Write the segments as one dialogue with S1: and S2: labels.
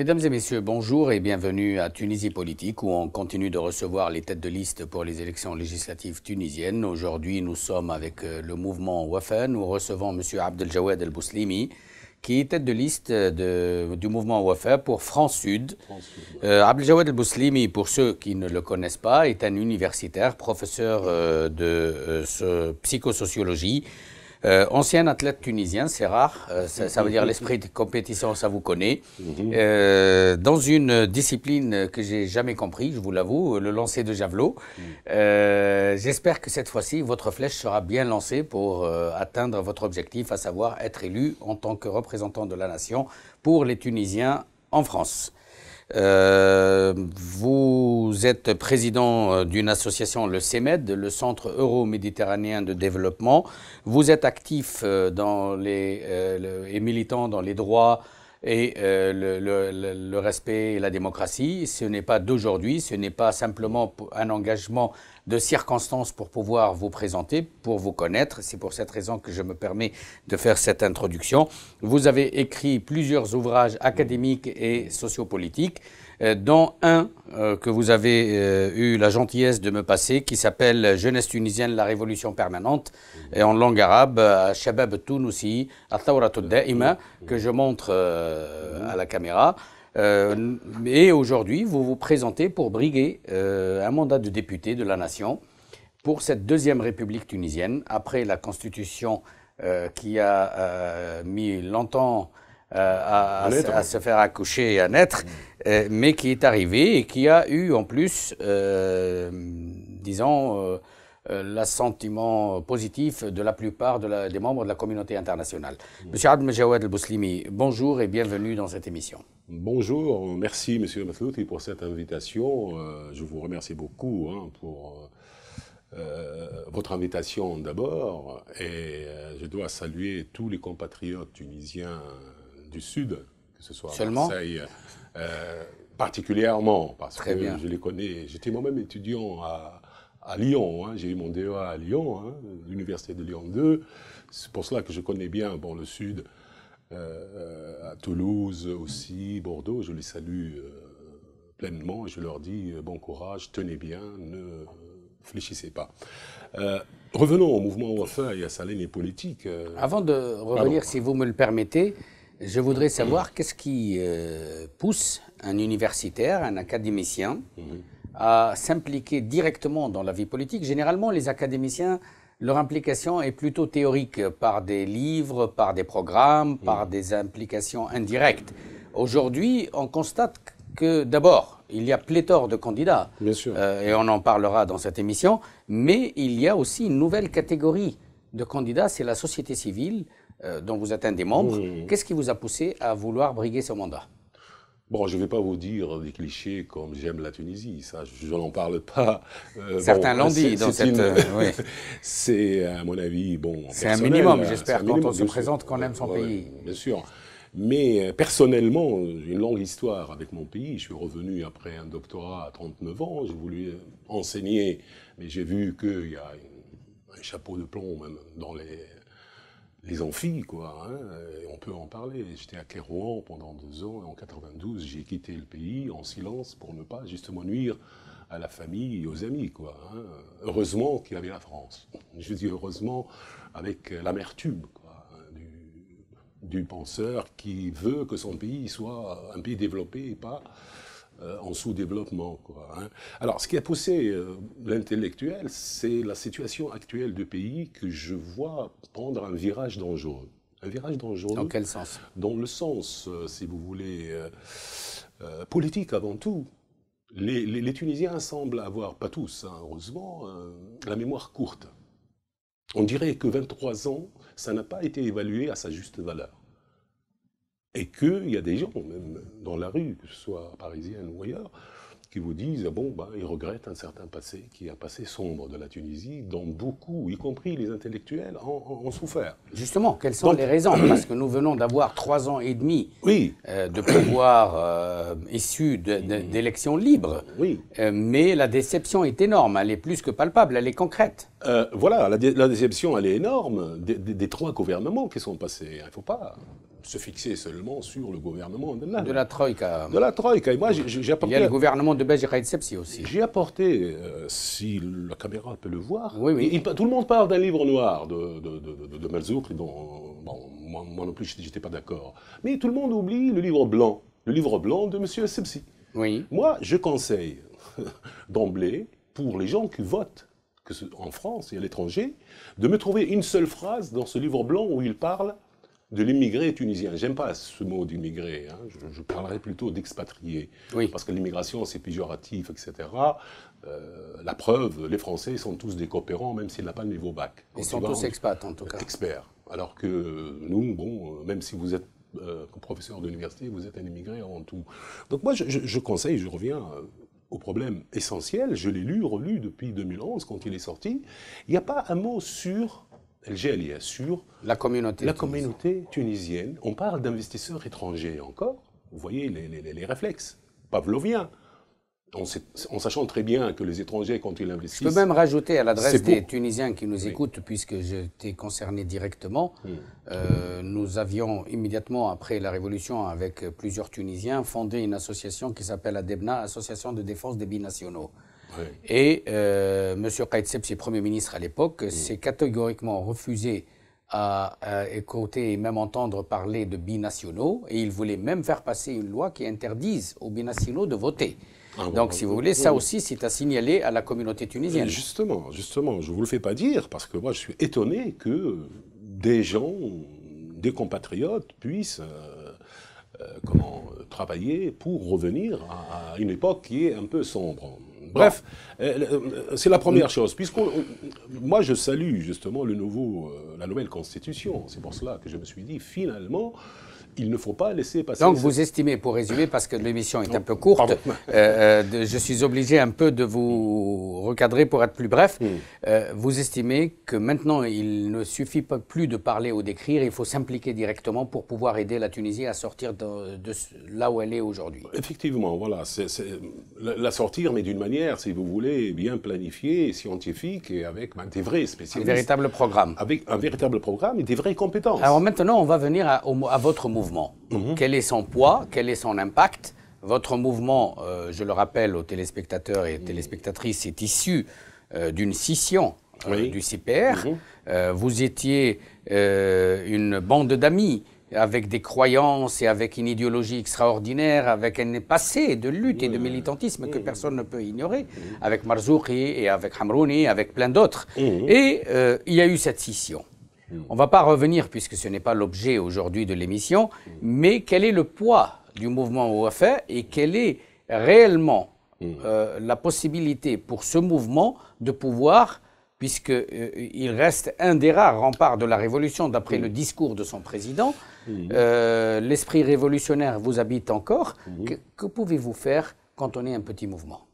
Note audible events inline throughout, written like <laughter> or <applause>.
S1: Mesdames et messieurs, bonjour et bienvenue à Tunisie Politique où on continue de recevoir les têtes de liste pour les élections législatives tunisiennes. Aujourd'hui, nous sommes avec euh, le mouvement Wafa. Nous recevons M. Abdeljawad El Bouslimi qui est tête de liste du mouvement Wafa pour France Sud. Euh, Abdeljaoued El Bouslimi, pour ceux qui ne le connaissent pas, est un universitaire, professeur euh, de psychosociologie euh, ancien athlète tunisien, c'est rare. Euh, ça, veut dire l'esprit de compétition, ça vous connaît. Mhm. Euh, dans une discipline que j'ai jamais compris, je vous l'avoue, le lancer de javelot. Mhm. J'espère que cette fois-ci, votre flèche sera bien lancée pour atteindre votre objectif, à savoir être élu en tant que représentant de la nation pour les Tunisiens en France. Euh, vous êtes président euh, d'une association, le CEMED, le Centre euro-méditerranéen de développement. Vous êtes actif euh, dans les, et militant dans les droits et euh, le, le, respect et la démocratie. Ce n'est pas d'aujourd'hui, ce n'est pas simplement un engagement de circonstance pour pouvoir vous présenter, pour vous connaître. C'est pour cette raison que je me permets de faire cette introduction. Vous avez écrit plusieurs ouvrages académiques et sociopolitiques. Euh, dont un euh, que vous avez euh, eu la gentillesse de me passer, qui s'appelle Jeunesse tunisienne, la révolution permanente, et en langue arabe, Shabab Tunisie, Atawratul Daima, que je montre à la caméra. et aujourd'hui, vous vous présentez pour briguer un mandat de député de la nation pour cette deuxième République tunisienne, après la Constitution qui a mis longtemps à, se faire accoucher et à naître. Mm. Euh, mais qui est arrivé et qui a eu en plus, euh, disons, euh, l'assentiment positif de la plupart de des membres de la communauté internationale. Mmh. Monsieur Abdel El-Bouslimi, bonjour et bienvenue dans cette émission. Bonjour, merci Monsieur Matlouti pour cette
S2: invitation. je vous remercie beaucoup hein, pour votre invitation d'abord. Et je dois saluer tous les compatriotes tunisiens du Sud, que ce soit à Seulement Marseille, euh, particulièrement, parce que je les connais. J'étais moi-même étudiant à, Lyon, hein. j'ai eu mon DEA à Lyon, hein, l'université de Lyon 2. C'est pour cela que je connais bien bon, le Sud, euh, euh, à Toulouse aussi, Bordeaux. Je les salue pleinement je leur dis bon courage, tenez bien, ne fléchissez pas.
S1: revenons au mouvement Wafa et à sa ligne politique. Avant de revenir, si vous me le permettez, je voudrais savoir qu'est-ce qui euh, pousse un universitaire, un académicien, mhm. à s'impliquer directement dans la vie politique. Généralement, les académiciens, leur implication est plutôt théorique, par des livres, par des programmes, mhm. par des implications indirectes. Aujourd'hui, on constate que d'abord, il y a pléthore de candidats, euh, et on en parlera dans cette émission, mais il y a aussi une nouvelle catégorie de candidats, c'est la société civile euh, dont vous êtes des membres. Mmh. Qu'est-ce qui vous a poussé à vouloir briguer ce mandat Bon, je ne vais pas vous dire des clichés comme
S2: j'aime la Tunisie, ça, je, n'en parle pas. Euh, Certains l'ont dit dans cette. Euh, <laughs> c'est, à mon avis, bon. C'est un minimum, hein, j'espère, quand on se présente qu'on aime son pays. Bien sûr. Mais personnellement, j'ai une longue histoire avec mon pays. Je suis revenu après un doctorat à 39 ans. J'ai voulu enseigner, mais j'ai vu qu'il y a un chapeau de plomb même dans les les amphis, quoi. Hein, on peut en parler. J'étais à Kérouan pendant deux ans, et en 92, j'ai quitté le pays en silence pour ne pas justement nuire à la famille et aux amis, quoi. Hein. Heureusement qu'il y avait la France. Je dis heureusement avec l'amertume, du penseur qui veut que son pays soit un pays développé et pas euh, en sous-développement. Hein. Alors, ce qui a poussé euh, l'intellectuel, c'est la situation actuelle du pays que je vois prendre un virage dangereux. Un virage dangereux. Dans quel sens Dans le sens, euh, si vous voulez, politique avant tout. Les, Tunisiens semblent avoir, pas tous, hein, heureusement, la mémoire courte. On dirait que 23 ans, ça n'a pas été évalué à sa juste valeur. Et qu'il y a des gens, même dans la rue, que ce soit parisien ou ailleurs, qui vous disent, ah bon, bah ils regrettent un certain passé, qui est un passé sombre de la Tunisie, dont beaucoup, y compris les intellectuels, ont, souffert. Justement, quelles sont les raisons Parce
S1: que nous venons d'avoir trois ans et demi oui. Euh, de pouvoir euh, issu d'élections libres. Oui. Euh, mais la déception est énorme, elle est plus que palpable, elle est concrète. Euh,
S2: voilà, la, déception, elle est énorme des, trois gouvernements qui sont passés. Il ne faut pas se fixer seulement sur le gouvernement de la,
S1: de la Troïka. De la
S2: Troïka. moi, j'ai apporté. Il y a le gouvernement de Béjaï Sepsi aussi. J'ai apporté, euh, si la caméra peut le voir. tout le monde parle d'un livre noir de, Malzouk, dont, moi, non plus, j'étais pas d'accord. Mais tout le monde oublie le livre blanc. Le livre blanc de M. Sepsi. Oui. Moi, je conseille <laughs> d'emblée pour les gens qui votent en France et à l'étranger, de me trouver une seule phrase dans ce livre blanc où il parle de l'immigré tunisien. J'aime pas ce mot d'immigré, hein. je, parlerai plutôt d'expatrié, parce que l'immigration c'est péjoratif, etc. Euh, la preuve, les Français sont tous des coopérants, même s'ils n'ont pas le niveau bac. Ils sont tous expats en tout cas. Experts. Alors que euh, nous, bon, euh, même si vous êtes professeur professeur d'université, vous êtes un immigré avant tout. Donc moi, je conseille, je reviens, au problème essentiel, je l'ai lu, relu depuis 2011 quand il est sorti, il n'y a pas un mot sur sur la communauté, la communauté tunisienne. On parle d'investisseurs étrangers encore, vous voyez les, les, les réflexes pavloviens.
S1: En, sachant très bien que les étrangers, quand ils investissent... Je peux même rajouter à l'adresse des Tunisiens qui nous écoutent, puisque j'étais concerné directement, hmm. euh, nous avions immédiatement après la Révolution, avec plusieurs Tunisiens, fondé une association qui s'appelle ADEBNA, Association de défense des binationaux. Oui. Et euh, M. c'est Premier ministre à l'époque, hmm. s'est catégoriquement refusé à, à, écouter et même entendre parler de binationaux, et il voulait même faire passer une loi qui interdise aux binationaux de voter. Ah, Donc, si vous voulez, ça aussi, c'est à signaler à la communauté tunisienne.
S2: Justement, justement, je ne vous le fais pas dire parce que moi, je suis étonné que des gens, des compatriotes puissent euh, euh, comment, travailler pour revenir à, une époque qui est un peu sombre. Bref, ah. euh, c'est la première chose. Puisque moi, je salue justement le nouveau, la nouvelle constitution. C'est pour cela que je me suis dit, finalement, il ne faut pas laisser passer. Donc vous estimez,
S1: pour résumer, parce que l'émission est un peu courte, euh, euh, je suis obligé un peu de vous recadrer pour être plus bref. Hmm. Euh, vous estimez que maintenant il ne suffit pas plus de parler ou d'écrire, il faut s'impliquer directement pour pouvoir aider la Tunisie à sortir de, là où elle est aujourd'hui. Effectivement, voilà, c'est,
S2: la sortir, mais d'une manière, si vous voulez, bien planifiée, scientifique et avec ben, des vrais spécialistes.
S1: Un véritable programme. Avec un véritable programme et des vraies compétences. Alors maintenant, on va venir à votre mouvement. Mhm. Quel est son poids Quel est son impact Votre mouvement, euh, je le rappelle aux téléspectateurs et téléspectatrices, est issu euh, d'une scission euh, du CPR. Mhm. vous étiez une bande d'amis avec des croyances et avec une idéologie extraordinaire, avec un passé de lutte et de militantisme que mhm. personne ne peut ignorer, avec Marzouki et avec Hamrouni, avec plein d'autres. Et il y a eu cette scission. On ne va pas revenir, puisque ce n'est pas l'objet aujourd'hui de l'émission, mais quel est le poids du mouvement OFA et quelle est réellement mm. euh, la possibilité pour ce mouvement de pouvoir puisqu'il euh, reste un des rares remparts de la révolution, d'après mm. le discours de son président. Mm. Euh, l'esprit révolutionnaire vous habite encore. que pouvez-vous faire quand on est un petit mouvement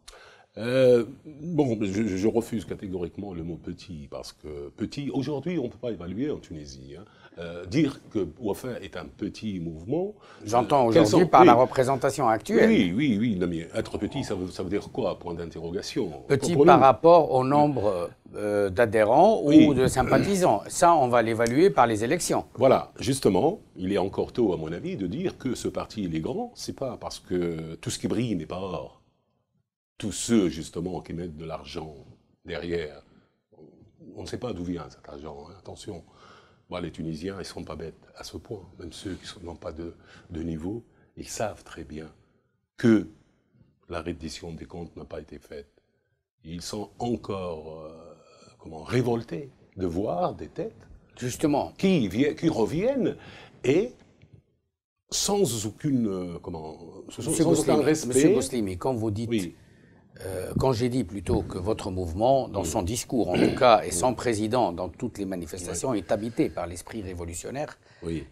S2: euh, bon, je, refuse catégoriquement le mot petit, parce que petit, aujourd'hui, on ne peut pas évaluer en Tunisie. Hein. Euh, dire que Wafa est un petit mouvement. Euh, J'entends aujourd'hui par la représentation actuelle. Oui, oui, oui. mais être petit, ça veut, ça
S1: veut dire quoi Point d'interrogation. Petit par rapport au nombre d'adhérents ou de sympathisants. Ça, on va l'évaluer par les élections.
S2: Voilà, justement, il est encore tôt, à mon avis, de dire que ce parti, il est grand. C'est pas parce que tout ce qui brille n'est pas or tous ceux justement qui mettent de l'argent derrière, on ne sait pas d'où vient cet argent, hein. attention. les Tunisiens, ils ne sont pas bêtes à ce point, même ceux qui n'ont pas de, niveau, ils savent très bien que la reddition des comptes n'a pas été faite. Ils sont encore euh, comment, révoltés de voir des têtes Justement. Qui, reviennent et sans aucune euh, comment, aucun respect.
S1: quand vous dites euh, quand j'ai dit plutôt que votre mouvement, dans son discours en tout cas, et son président dans toutes les manifestations, est habité par l'esprit révolutionnaire,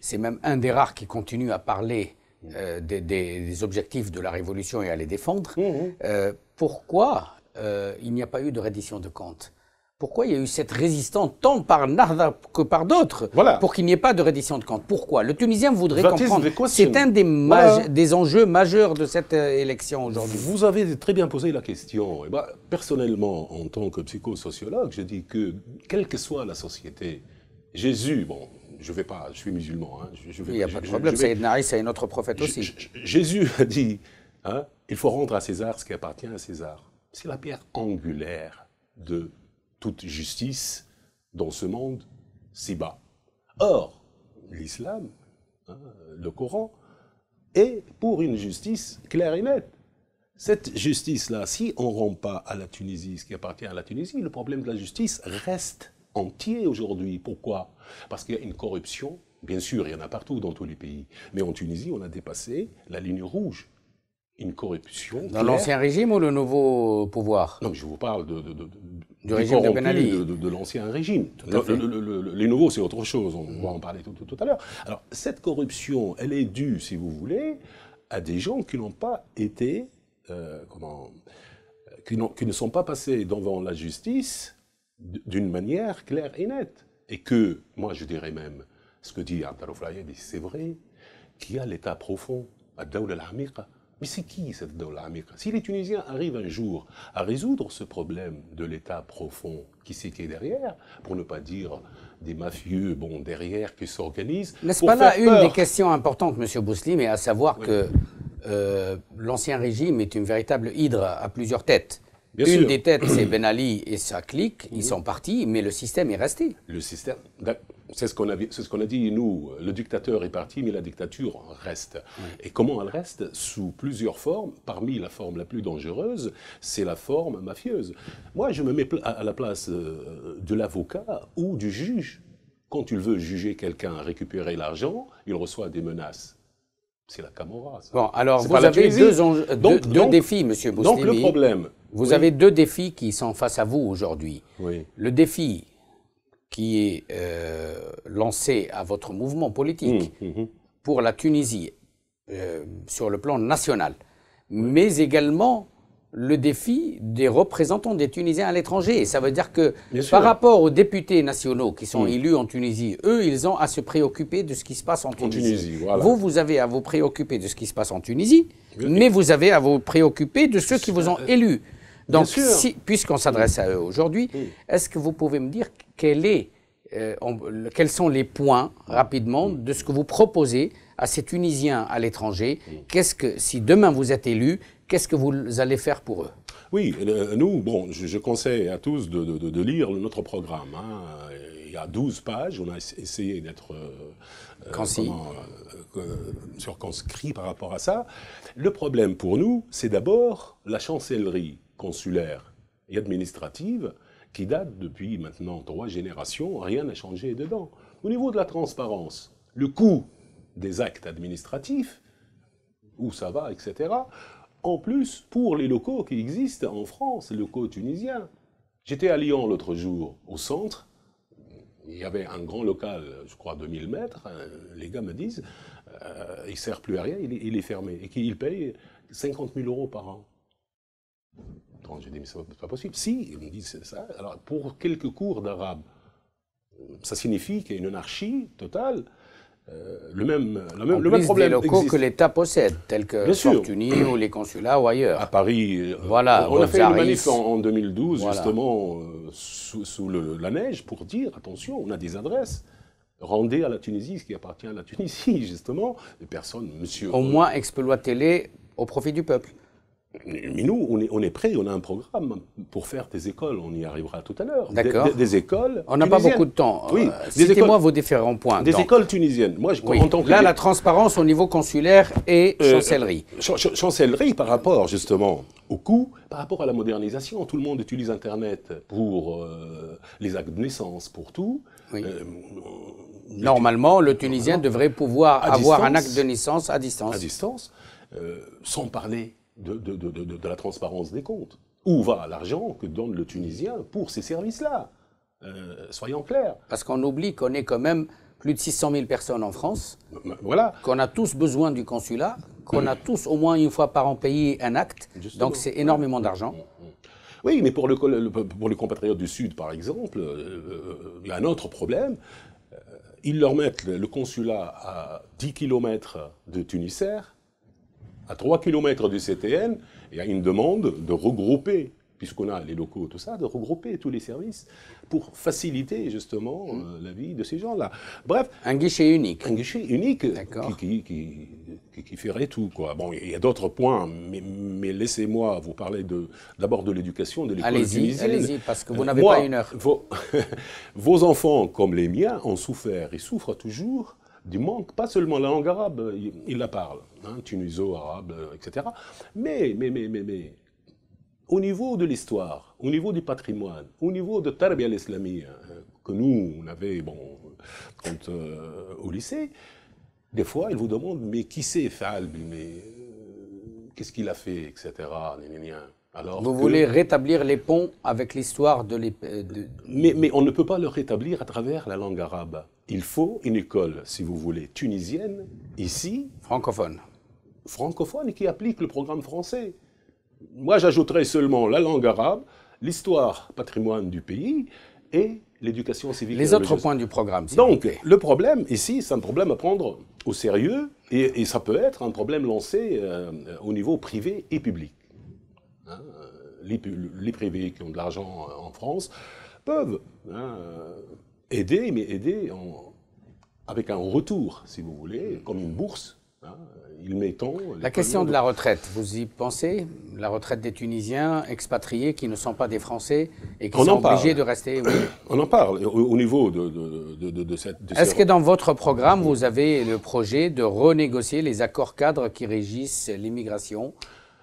S1: c'est même un des rares qui continue à parler euh, des, objectifs de la révolution et à les défendre. Mmh, mmh. Euh, pourquoi il n'y a pas eu de reddition de comptes pourquoi il y a eu cette résistance tant par Narda que par d'autres voilà. pour qu'il n'y ait pas de reddition de compte Pourquoi Le Tunisien voudrait comprendre. C'est un des, enjeux majeurs de cette euh, élection aujourd'hui. Vous avez très bien
S2: posé la question. Eh ben, personnellement, en tant que psychosociologue, je dis que quelle que soit la société, Jésus, bon, je ne vais pas, je suis musulman. Hein, je, vais, il n'y a pas de problème, c'est un autre prophète aussi. Jésus a dit, hein, il faut rendre à César ce qui appartient à César. C'est la pierre angulaire de toute justice dans ce monde si bas. Or, l'islam, hein, le Coran, est pour une justice claire et nette. Cette justice-là, si on ne rend pas à la Tunisie ce qui appartient à la Tunisie, le problème de la justice reste entier aujourd'hui. Pourquoi Parce qu'il y a une corruption, bien sûr, il y en a partout dans tous les pays. Mais en Tunisie, on a dépassé la ligne rouge une corruption. Dans l'ancien régime ou le nouveau pouvoir Non, je vous parle de, du régime de, l'ancien régime. les nouveaux, c'est autre chose. On va en parler tout, à l'heure. Alors, cette corruption, elle est due, si vous voulez, à des gens qui n'ont pas été, euh, comment, qui, ne sont pas passés devant la justice d'une manière claire et nette. Et que, moi, je dirais même, ce que dit Abdallah c'est vrai, qu'il y a l'état profond, à al-Hamiqa. Mais c'est qui cette dollars américaine Si les Tunisiens arrivent un jour à résoudre ce problème de l'État profond, qui s'était derrière, pour ne
S1: pas dire des mafieux bon, derrière qui s'organisent. N'est-ce pas là une des questions importantes, M. Bousselim, et à savoir que euh, l'ancien régime est une véritable hydre à plusieurs têtes. une des têtes, c'est Ben <clears throat> Ali et sa clique, ils mhm. sont partis, mais le système est resté. Le système, c'est ce qu'on a, ce a, dit, nous, le dictateur est parti, mais la dictature
S2: reste. Et comment elle reste Sous plusieurs formes. Parmi la forme la plus dangereuse, c'est la forme mafieuse. Moi, je me mets à la place euh, de l'avocat ou du juge. Quand il veut juger quelqu'un, récupérer l'argent, il reçoit des menaces. C'est la Camorra, Bon, alors vous avez deux, défis, Monsieur Boustini. Donc le problème. Vous avez
S1: deux défis qui sont face à vous aujourd'hui. Oui. Le défi qui est euh, lancé à votre mouvement politique mmh, mmh. pour la Tunisie euh, sur le plan national, mais également le défi des représentants des Tunisiens à l'étranger. Ça veut dire que par rapport aux députés nationaux qui sont mmh. élus en Tunisie, eux, ils ont à se préoccuper de ce qui se passe en Tunisie. Vous, vous avez à vous préoccuper de ce qui se passe en Tunisie, mais vous avez à vous préoccuper de ceux qui vous ont euh, élus. Donc, puisqu'on s'adresse à eux aujourd'hui, est-ce que vous pouvez me dire euh, quels sont les points, rapidement, de ce que vous proposez à ces Tunisiens à l'étranger quest que, si demain vous êtes élu, qu'est-ce que vous allez faire pour eux Oui, nous, bon, je, conseille à tous de, lire notre programme. Hein.
S2: Il y a 12 pages, on a essayé d'être euh, euh, par rapport à ça. Le problème pour nous, c'est d'abord la chancellerie consulaire et administrative qui date depuis maintenant trois générations, rien n'a changé dedans. Au niveau de la transparence, le coût des actes administratifs, où ça va, etc. En plus, pour les locaux qui existent en France, les locaux tunisiens. J'étais à Lyon l'autre jour, au centre, il y avait un grand local, je crois 2000 mètres, hein, les gars me disent, euh, il ne sert plus à rien, il est, fermé, et qu'il paye 50 000 euros par an. Donc j'ai dit, mais c'est pas possible. Si, ils me disent, c'est ça. Alors, pour quelques cours d'arabe, ça signifie qu'il y a une anarchie totale. Euh, le même, même, le même problème locaux que
S1: l'État possède, tels que les ou les consulats ou ailleurs. À
S2: Paris, euh, voilà, on, a fait une manif en, 2012, justement, euh, sous, la neige, pour dire, attention, on a des adresses rendez à la Tunisie ce qui appartient à la Tunisie, <laughs> justement. les personnes monsieur. Au moins, exploitez-les au profit du peuple. Mais nous, on est, on prêt, on a un programme pour faire des écoles, on y arrivera tout à l'heure. D'accord. Des, écoles. On n'a pas beaucoup de temps. Oui. Euh, Citez-moi vos différents points. Des écoles tunisiennes. Moi, je, oui. Là, la
S1: transparence au niveau consulaire et euh, chancellerie.
S2: Euh, chancellerie par rapport, justement, au coût, par rapport à la modernisation. Tout le monde utilise Internet pour euh, les actes de naissance, pour tout.
S1: Normalement, le Tunisien devrait pouvoir avoir un acte de
S2: naissance à distance. À distance, sans parler de, la transparence des
S1: comptes. Où va l'argent que donne le Tunisien pour ces services-là euh, Soyons clairs. Parce qu'on oublie qu'on est quand même plus de 600 000 personnes en France, voilà. qu'on a tous besoin du consulat, qu'on a tous au moins une fois par an payé un acte, donc c'est énormément d'argent. Mm, mm, mm.
S2: Oui, mais pour, le, pour les compatriotes du Sud, par exemple, euh, euh, il y a un autre problème. Ils leur mettent le consulat à 10 km de Tunisair, à 3 km du CTN, il y a une demande de regrouper, puisqu'on a les locaux, tout ça, de regrouper tous les services pour faciliter justement euh, la vie de ces gens-là. Bref. Un guichet unique. Un guichet unique qui, qui, ferait tout. Quoi. Bon, il y a d'autres points, mais, laissez-moi vous parler d'abord de l'éducation, de l'école Allez-y, parce que vous euh, n'avez pas une heure. Vos, <laughs> vos enfants, comme les miens, ont souffert et souffrent toujours du manque, pas seulement la langue arabe, il, la parle, hein, tuniso, arabe, euh, etc. Mais, mais, mais, mais, mais, au niveau de l'histoire, au niveau du patrimoine, au niveau de Tarbia l'Islami, hein, que nous, on avait, bon, quand, euh, au lycée, des fois, ils vous demandent, mais qui c'est Falb mais, euh, Qu'est-ce qu'il a fait, etc. Vous voulez rétablir les ponts avec l'histoire de, l'État euh, Mais, on ne peut pas le rétablir à travers la langue arabe. Il faut une école, si vous voulez, tunisienne, ici. Francophone. Francophone qui applique le programme français. Moi, j'ajouterais seulement la langue arabe, l'histoire, patrimoine du pays et l'éducation civique. Les autres points du programme. Donc, le problème ici, c'est un problème à prendre au sérieux et, ça peut être un problème lancé euh, au niveau privé et public. Hein, les, privés qui ont de l'argent euh, en France peuvent hein,
S1: aider, mais aider avec un retour, si vous voulez, comme une bourse. Hein, la question de la retraite, vous y pensez La retraite des Tunisiens expatriés qui ne sont pas des Français et qui sont obligés de rester.
S2: <clears throat> On en parle au, niveau de, cette. Est-ce que
S1: dans votre programme, vous avez le projet de renégocier les accords cadres qui régissent l'immigration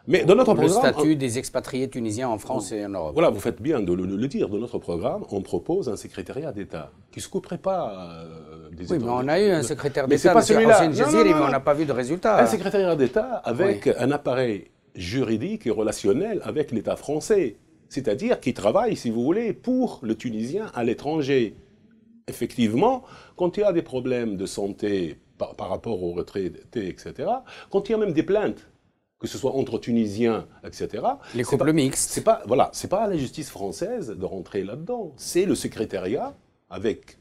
S1: mais dans notre le statut des expatriés tunisiens en France et en Europe. Voilà, vous faites bien de le, dire. Dans notre programme, on propose un secrétariat d'État qui ne se couperait pas euh, Oui, mais on a eu un secrétaire d'État, M. celui Jaziri, mais on n'a pas vu de résultat.
S2: Un secrétariat d'État avec un appareil juridique et relationnel avec l'État français, c'est-à-dire qui travaille, si vous voulez, pour le Tunisien à l'étranger. Effectivement, quand il y a des problèmes de santé par, par rapport aux retraités, etc., quand il y a même des plaintes que ce soit entre Tunisiens, etc. Les couples mixtes. C'est pas, voilà, c'est pas à la justice française de rentrer là-dedans. C'est le secrétariat, avec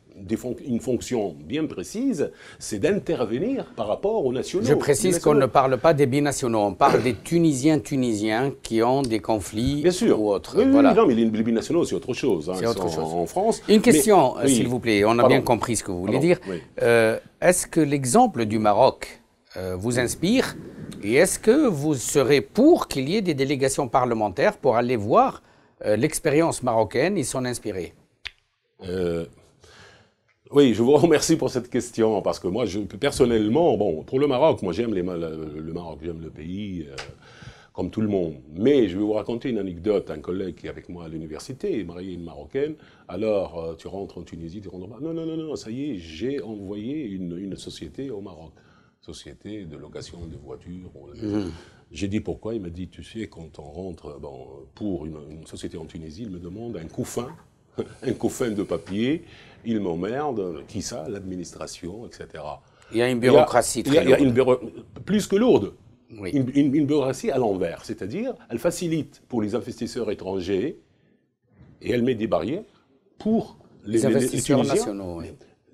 S2: une fonction bien précise, c'est d'intervenir par rapport aux nationaux. Je précise qu'on ne
S1: parle pas des binationaux, on parle des Tunisiens tunisiens qui ont des conflits bien sûr. ou autres. Oui, voilà. non,
S2: mais les binationaux, c'est autre chose. Hein. c'est autre chose. En, France. Une question, s'il vous plaît. On a bien
S1: compris ce que vous voulez dire. Euh, est-ce que l'exemple du Maroc euh, vous inspire et est-ce que vous serez pour qu'il y ait des délégations parlementaires pour aller voir euh, l'expérience marocaine et s'en inspirer euh,
S2: Oui, je vous <laughs> remercie pour cette question parce que moi, je, personnellement, bon, pour le Maroc, moi j'aime le Maroc, j'aime le pays. comme tout le monde. Mais je vais vous raconter une anecdote. Un collègue qui est avec moi à l'université, marié une Marocaine, alors tu rentres en Tunisie, tu rentres en... Non, non, non, non, ça y est, j'ai envoyé une société au Maroc société de location de voitures. Mhm. J'ai dit pourquoi, il m'a dit, tu sais, quand on rentre euh, pour une, société en Tunisie, il me demande un couffin, <laughs> un couffin de papier, il m'emmerde, qui ça, l'administration, etc.
S1: Il y a une bureaucratie très il une
S2: plus que lourde. Une, bureaucratie à l'envers, c'est-à-dire elle facilite pour les investisseurs étrangers et elle met des barrières pour les, les investisseurs nationaux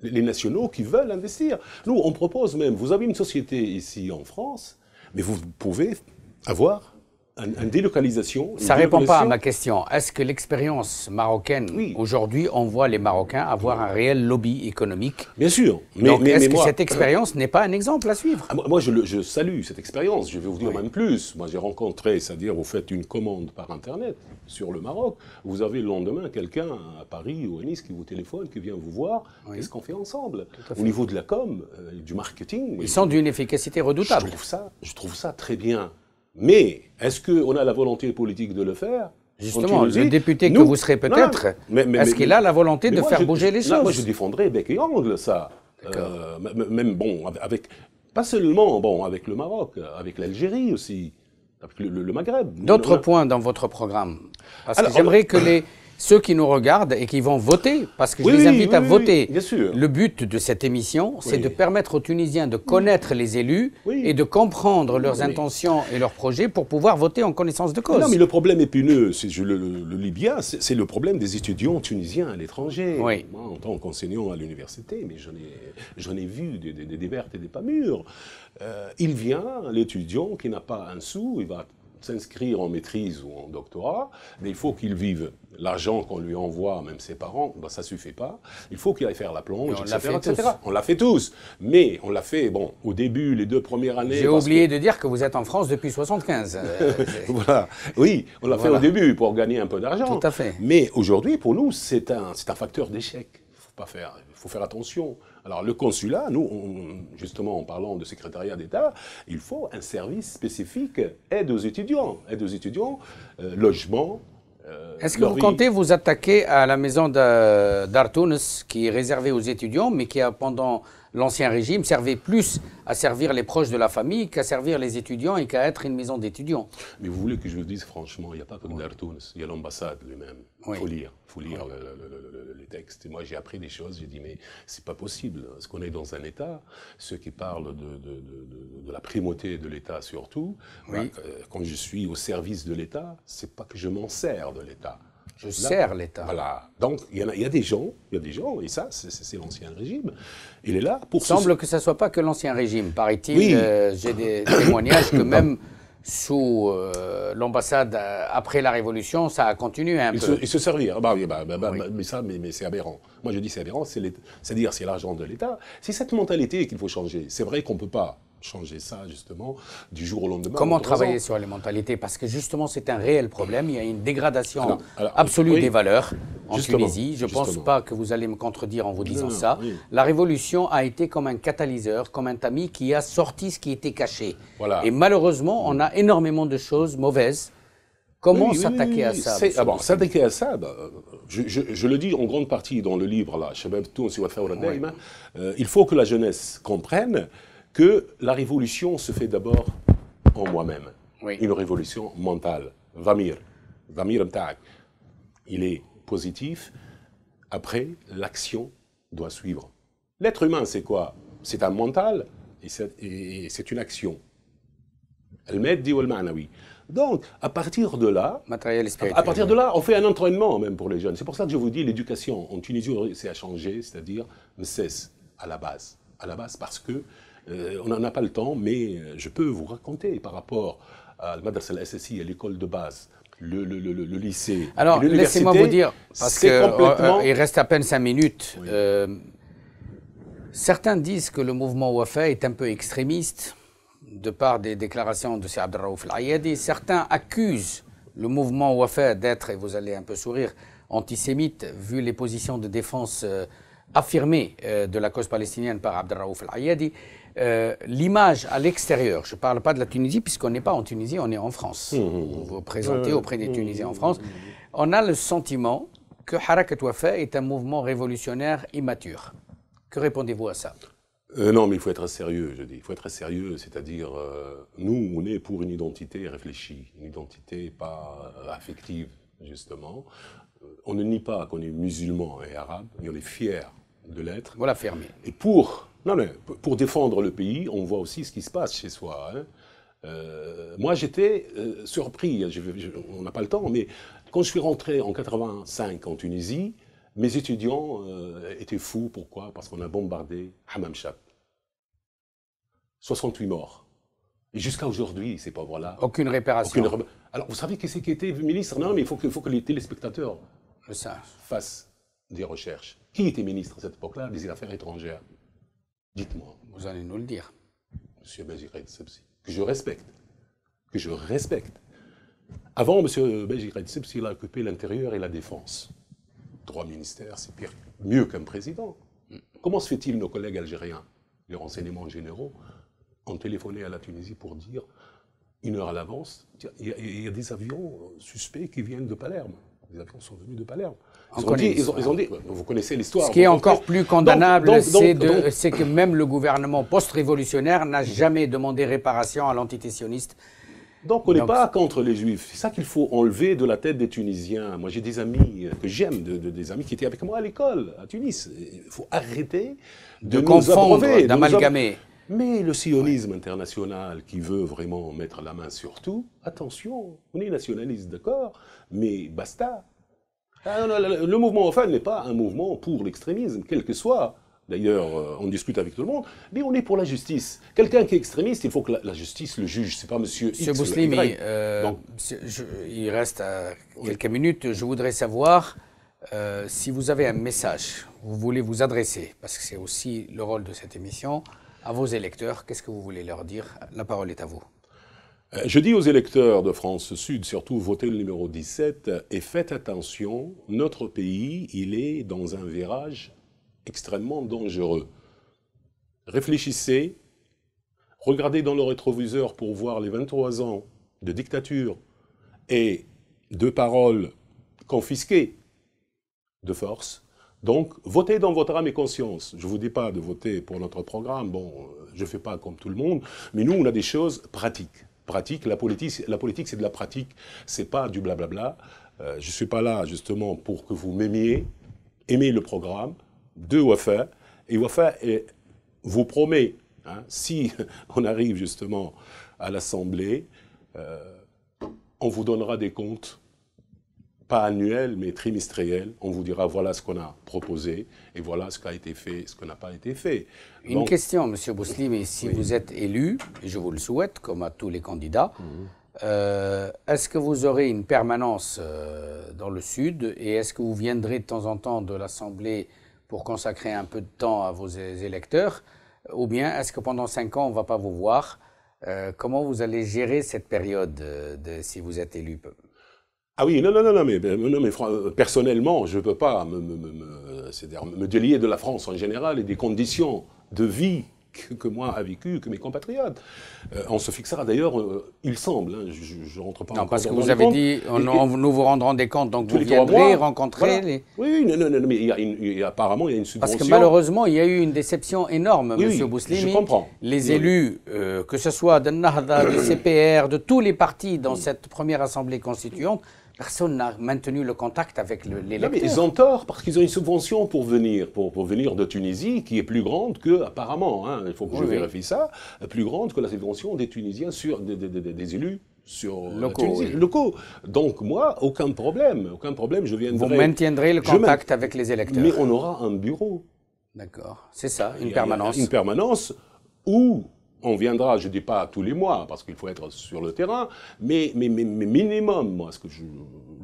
S2: les nationaux qui veulent investir. Nous, on propose même, vous avez une société ici en France, mais vous pouvez avoir une délocalisation. Ça ne répond pas à ma
S1: question. Est-ce que l'expérience marocaine, aujourd'hui, on voit les Marocains avoir un réel lobby économique Bien sûr. Mais, est-ce que cette expérience n'est pas un exemple à suivre ah, Moi,
S2: je, salue cette expérience. Je vais vous dire même plus. Moi, j'ai rencontré, c'est-à-dire, vous faites une commande par Internet sur le Maroc. Vous avez le lendemain quelqu'un à Paris ou à Nice qui vous téléphone, qui vient vous voir. Qu'est-ce qu'on fait ensemble Au niveau de la com, euh, du marketing. Ils sont d'une efficacité redoutable. ça, je trouve ça très bien. Mais est-ce qu'on a la volonté politique de le faire Justement, le député que vous serez peut-être, est-ce qu'il a la volonté de faire bouger les choses Moi, je défendrais bec et ça. Euh, même bon, avec pas seulement
S1: bon avec le Maroc, avec l'Algérie aussi, avec le, Maghreb. D'autres points dans votre programme Parce que j'aimerais que <coughs> les ceux qui nous regardent et qui vont voter, parce que je les invite à voter. Bien Le but de cette émission, c'est de permettre aux Tunisiens de connaître les élus et de comprendre leurs intentions et leurs projets pour pouvoir voter en connaissance de cause. Non, mais le problème
S2: épineux, c'est le, Libya, c'est le problème des étudiants tunisiens à l'étranger. Moi, en tant qu'enseignant à l'université, mais j'en ai, vu des, vertes et des pas mûres. Euh, il vient, l'étudiant qui n'a pas un sou, il va s'inscrire en maîtrise ou en doctorat, mais il faut qu'il vive l'argent qu'on lui envoie, même ses parents, ben, ça suffit pas. Il faut qu'il aille faire la plonge, on etc., l'a On l'a fait tous. Mais on l'a fait, bon, au début, les deux premières
S1: années. J'ai oublié de dire que vous êtes en France depuis 75. <laughs> Euh, voilà.
S2: Oui, on l'a fait au début pour gagner un peu d'argent. Tout à fait. Mais aujourd'hui, pour nous, c'est un, c'est un facteur d'échec. faut pas faire, il faut faire attention. Alors le consulat, nous, justement en parlant de secrétariat d'État, il faut un service spécifique aide aux étudiants, aide aux étudiants, euh, logement.
S1: Euh, Est-ce que vous comptez vous attaquer à la maison d'Artounes qui est réservée aux étudiants, mais qui a pendant l'ancien régime servait plus à servir les proches de la famille qu'à servir les étudiants et qu'à être une maison d'étudiants. Mais vous voulez que je vous dise franchement, il n'y a pas que Gdar
S2: il y a l'ambassade lui-même. Il faut lire, faut lire les textes. moi, j'ai appris des choses, j'ai dit, mais c'est pas possible. Parce qu'on est dans un État, ceux qui parlent de, la primauté de l'État surtout, bah, euh, quand je suis au service de l'État, c'est pas que je m'en sers de l'État. Je sers l'État. Voilà. Donc, il y, a des gens, il y a des gens, et ça,
S1: c'est l'ancien régime. Il est là pour... Il semble que ce ne soit pas que l'ancien régime, paraît-il. Euh, j'ai des <coughs> témoignages que même sous euh, l'ambassade euh, après la Révolution, ça a continué un peu. Se, se
S2: servir. Hein. Bah bah, bah, mais ça, mais, c'est aberrant. Moi, je dis c'est aberrant, c'est-à-dire c'est l'argent de l'État. C'est cette mentalité qu'il faut changer. C'est vrai qu'on ne peut pas changer
S1: ça, justement, du jour au lendemain. Comment travailler sur les mentalités Parce que, justement, c'est un réel problème. Il y a une dégradation absolue des valeurs en Tunisie. Je ne pense pas que vous allez me contredire en vous disant ça. La révolution a été comme un catalyseur, comme un tamis qui a sorti ce qui était caché. Et malheureusement, on a énormément de choses mauvaises Comment ah s'attaquer à ça
S2: S'attaquer à ça, je, le dis en grande partie dans le livre, là, euh, il faut que la jeunesse comprenne que la révolution se fait d'abord en moi-même. Une révolution mentale. Vamir. Vamir Il est positif. Après, l'action doit suivre. L'être humain, c'est quoi C'est un mental et c'est une action. Donc, à partir de là, à partir de là, on fait un entraînement même pour les jeunes. C'est pour ça que je vous dis, l'éducation en Tunisie, c'est à changer, c'est-à-dire ne cesse à la base, à la base, parce que euh, on n'en a pas le temps, mais euh, je peux vous raconter par rapport à la Madrasa ssi à l'école de base, le,
S1: lycée. Alors, laissez-moi vous dire, parce qu'il euh, reste à peine cinq minutes. certains disent que le mouvement Wafa est un peu extrémiste, de par des déclarations de Abdel Raouf al Certains accusent le mouvement Wafa d'être, et vous allez un peu sourire, antisémite, vu les positions de défense affirmé euh, de la cause palestinienne par Abdelraouf Al-Ayadi, euh, l'image à l'extérieur, je ne parle pas de la Tunisie puisqu'on n'est pas en Tunisie, on est en France. Mmh, mmh, vous mmh. vous présentez auprès des Tunisiens en France. On a le sentiment que Harakat Wafa est un mouvement révolutionnaire immature. Que répondez-vous à ça
S2: euh, non, mais il faut être sérieux, je dis. Il faut être sérieux, c'est-à-dire, nous, on est pour une identité réfléchie, une identité pas affective, justement. On ne nie pas qu'on est musulman et arabe, mais on est fiers de l'être. Voilà, fermé. Et pour, non, pour défendre le pays, on voit aussi ce qui se passe chez soi. Hein. Euh, moi, j'étais euh, surpris, hein, on n'a pas le temps, mais quand je suis rentré en 85 en Tunisie, mes étudiants euh, étaient fous. Pourquoi Parce qu'on a bombardé Hammam Chab. 68 morts. Et jusqu'à aujourd'hui, ces pauvres-là. Aucune réparation. Alors, vous savez qui ce qui était ministre Non, mais il faut que, faut que les téléspectateurs le fassent des recherches. Qui était ministre à cette époque-là des Affaires étrangères Dites-moi. Vous allez nous le dire. Monsieur Belgiret Sebsi, que je respecte. Que je respecte. Avant, Monsieur Belgiret Sebsi, il a occupé l'intérieur et la défense. Trois ministères, c'est pire, mieux qu'un président. Comment se fait-il, nos collègues algériens, les renseignements généraux, ont téléphoné à la Tunisie pour dire, une heure à l'avance, il y, a des avions suspects qui viennent de Palerme les avions sont venus de Palerme. Ils, ont dit, vous connaissez l'histoire. Ce qui est encore plus condamnable, c'est
S1: que même le gouvernement post-révolutionnaire n'a jamais demandé réparation à l'entité sioniste. Donc on n'est pas
S2: contre les juifs. C'est ça qu'il faut enlever de la tête des Tunisiens. Moi j'ai des amis que j'aime, de, des amis qui étaient avec moi à l'école à Tunis. Il faut arrêter
S1: de, de confondre, d'amalgamer.
S2: Mais le sionisme international qui veut vraiment mettre la main sur tout, attention, on est nationaliste, d'accord, mais basta. Ah, le mouvement enfin n'est pas un mouvement pour l'extrémisme, quel que soit. D'ailleurs, euh, on discute avec tout le monde, mais on est pour la justice. Quelqu'un qui est extrémiste, il faut que la, justice le juge. C'est pas Monsieur X. Monsieur
S1: euh, il reste à euh, quelques minutes. Je voudrais savoir si vous avez un message, vous voulez vous adresser, parce que c'est aussi le rôle de cette émission à vos électeurs, qu'est-ce que vous voulez leur dire La parole est à vous.
S2: Euh, je dis aux électeurs de France Sud, surtout votez le numéro 17 et faites attention, notre pays, il est dans un virage extrêmement dangereux. Réfléchissez, regardez dans le rétroviseur pour voir les 23 ans de dictature et de paroles confisquées de force donc, votez dans votre âme et conscience. Je ne vous dis pas de voter pour notre programme, bon, euh, je ne fais pas comme tout le monde, mais nous, on a des choses pratiques. Pratique, la politique, la politique c'est de la pratique, c'est pas du blablabla. Euh, je ne suis pas là justement pour que vous m'aimiez, aimez le programme de faire Et vous promet, hein, si <laughs> on arrive justement à l'Assemblée, euh, on vous donnera des comptes pas annuel, mais trimestriel. On vous dira voilà ce qu'on a proposé et voilà ce qui
S1: a été fait, ce qui n'a pas été fait. Une question, Monsieur mais si vous êtes élu, et je vous le souhaite, comme à tous les candidats, mhm. euh, est-ce que vous aurez une permanence euh, dans le Sud et est-ce que vous viendrez de temps en temps de l'Assemblée pour consacrer un peu de temps à vos électeurs Ou bien est-ce que pendant cinq ans, on ne va pas vous voir euh, Comment vous allez gérer cette période de, si vous êtes élu ah oui,
S2: non, non, non, mais, euh, mais euh, personnellement, je ne peux pas me, délier de la France en général et des conditions de vie que, moi a vécu, que mes compatriotes. Euh, on se fixera d'ailleurs, il semble, hein, je ne rentre pas non, parce que vous avez dit, nous vous
S1: rendrons des comptes, donc vous viendrez rencontrer les...
S2: Oui, non, non, non mais apparemment, il y a une subvention. Parce que malheureusement,
S1: il y a eu une déception énorme, Monsieur Bousselini. je comprends. Les élus, que ce soit de Nahda, de CPR, <coughs> de tous les partis dans cette première assemblée constituante, personne n'a maintenu le contact avec les électeurs. ils ont
S2: tort parce qu'ils ont une subvention pour venir, pour, pour, venir de Tunisie qui est plus grande que, apparemment, hein, il faut que je vérifie ça, plus grande que la subvention des Tunisiens sur des, élus sur locaux, Donc moi, aucun problème, aucun problème, je viendrai. Vous maintiendrez le contact avec les électeurs. Mais on aura un bureau. D'accord, c'est ça, une permanence. Une permanence où on viendra, je dis pas tous les mois, parce qu'il faut être sur le terrain, mais, mais, mais, minimum, moi, ce que je,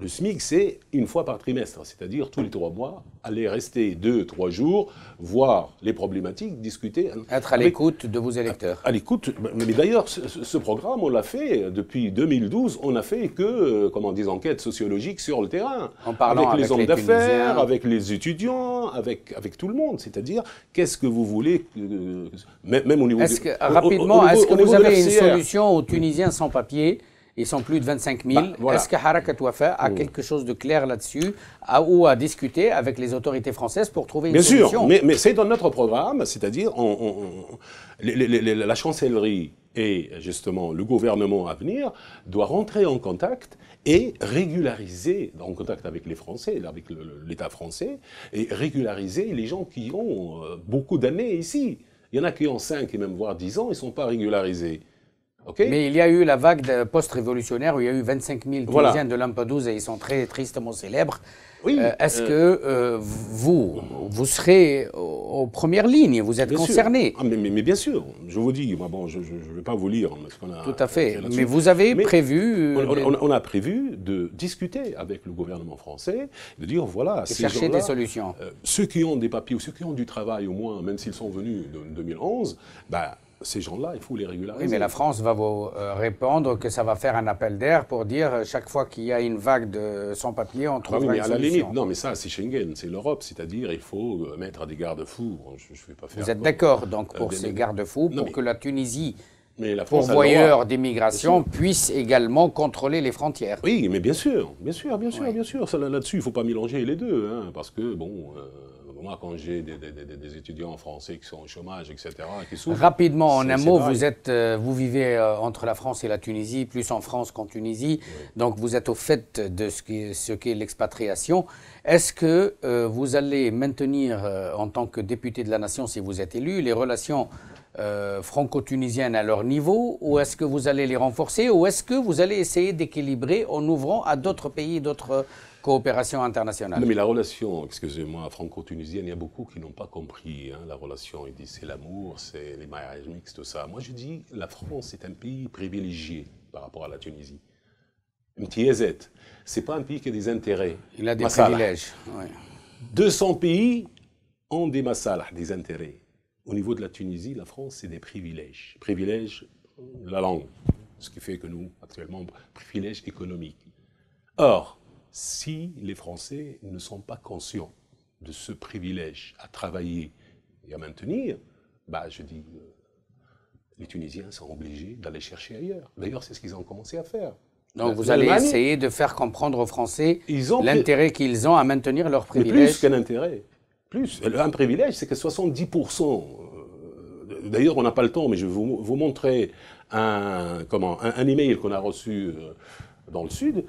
S2: le SMIC, c'est une fois par trimestre, c'est-à-dire tous les trois mois, aller rester deux, trois jours, voir les problématiques, discuter. Être à ah, l'écoute de vos électeurs. À, l'écoute. Mais d'ailleurs, ce, programme, on l'a fait depuis 2012. On n'a fait que, euh, comment on enquêtes sociologiques sur le terrain. En parlant avec, les hommes d'affaires, avec les étudiants, avec, avec tout le monde. C'est-à-dire, qu'est-ce que vous voulez, euh, même, au niveau. rapidement, est-ce que vous avez une solution
S1: aux Tunisiens sans papier ils sont plus de 25 000. Bah, Est-ce que Harakat Wafa a mmh. quelque chose de clair là-dessus ou à discuter avec les autorités françaises pour trouver une solution Bien sûr, mais, c'est
S2: dans notre programme, c'est-à-dire la chancellerie et justement le gouvernement à venir doit rentrer en contact et régulariser, en contact avec les Français, avec l'État français, et régulariser les gens qui ont euh, beaucoup d'années ici. Il y en a qui ont 5 et même voire 10 ans, ils ne sont pas régularisés.
S1: Mais il y a eu la vague post-révolutionnaire où il y a eu 25 000 Tunisiens de Lampedusa et ils sont très tristement célèbres. Oui, euh, Est-ce euh, que euh, vous, vous serez
S2: aux premières lignes Vous êtes concerné ah, mais, bien sûr, je vous dis, bah, bon, je ne vais pas vous lire. Parce qu'on a,
S1: Tout à fait, mais vous avez prévu... On,
S2: a prévu de discuter avec le gouvernement français, de dire, voilà... Ces chercher des solutions. ceux qui ont des papiers ou ceux qui ont du
S1: travail au moins, même s'ils sont venus en 2011, bah, ces gens-là, il faut les régulariser. Oui, mais la France va vous euh, répondre que ça va faire un appel d'air pour dire euh, chaque fois qu'il y a une vague de sans-papiers, on trouve ah oui, mais à la limite,
S2: non, mais ça, c'est Schengen, c'est l'Europe, c'est-à-dire il faut euh, mettre des
S1: garde-fous. Je, ne vais pas faire vous êtes d'accord donc pour ces garde-fous, pour que la Tunisie mais la pourvoyeur d'immigration puisse également contrôler les frontières. Oui, mais bien sûr, bien sûr,
S2: bien sûr, bien sûr. Là-dessus, il ne faut pas mélanger les deux, hein, parce que, bon, moi, quand j'ai des,
S1: étudiants français qui sont au chômage, etc., qui souffrent, Rapidement, en un mot, vous, êtes, euh, vous vivez euh, entre la France et la Tunisie, plus en France qu'en Tunisie, donc vous êtes au fait de ce qu'est ce l'expatriation. Est-ce que euh, vous allez maintenir, en tant que député de la Nation, si vous êtes élu, les relations franco-tunisiennes à leur niveau, ou est-ce que vous allez les renforcer, ou est-ce que vous allez essayer d'équilibrer en ouvrant à d'autres pays, d'autres coopération internationale. Non, mais la
S2: relation, excusez-moi, franco-tunisienne, il y a beaucoup qui n'ont pas compris hein, la relation. Ils disent c'est l'amour, c'est les mariages mixtes, tout ça. Moi, je dis la France est un pays privilégié par rapport à la Tunisie. Ce c'est pas un pays qui a des intérêts. Il a des privilèges. 200 pays ont des massalas, des intérêts. Au niveau de la Tunisie, la France, c'est des privilèges. Privilèges, la langue. Ce qui fait que nous, actuellement, privilèges économiques. Or, si les Français ne sont pas conscients de ce privilège à travailler et à maintenir, bah, je dis, euh, les Tunisiens sont obligés
S1: d'aller chercher ailleurs. D'ailleurs, c'est ce qu'ils ont commencé à faire. Donc vous allez essayer de faire comprendre aux Français l'intérêt qu'ils ont à maintenir leur privilège. plus qu'un intérêt. Plus. Un privilège,
S2: c'est que 70%. Euh, d'ailleurs, on n'a pas le temps, mais je vais vous, vous montrer un, comment, un, email qu'on a reçu euh, dans le Sud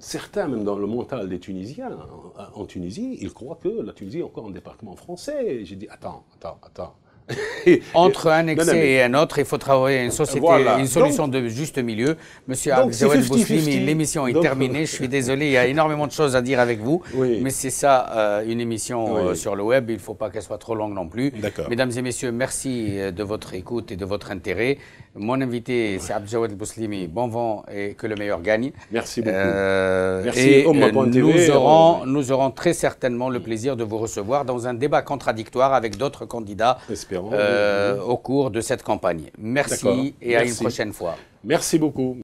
S2: certains, même dans le mental des Tunisiens, en, Tunisie, ils croient que la Tunisie est encore un département français. J'ai dit, attends, attends, attends. <laughs>
S1: Entre un excès et un autre, il faut travailler une société, une solution de juste milieu. Monsieur Abdel l'émission est terminée. Je suis euh, désolé, il y a <laughs> énormément de choses à dire avec vous. Mais c'est ça, euh, une émission euh, sur le web. Il ne faut pas qu'elle soit trop longue non plus. Mesdames et messieurs, merci de votre écoute et de votre intérêt. Mon invité, c'est Abdel Bouslimi. Bon vent et que le meilleur gagne. Merci beaucoup. merci. Et, nous, aurons, oh, nous aurons très certainement le plaisir de vous recevoir dans un débat contradictoire avec d'autres candidats. Euh, au cours de cette campagne. Merci et à une prochaine fois.
S2: Merci beaucoup.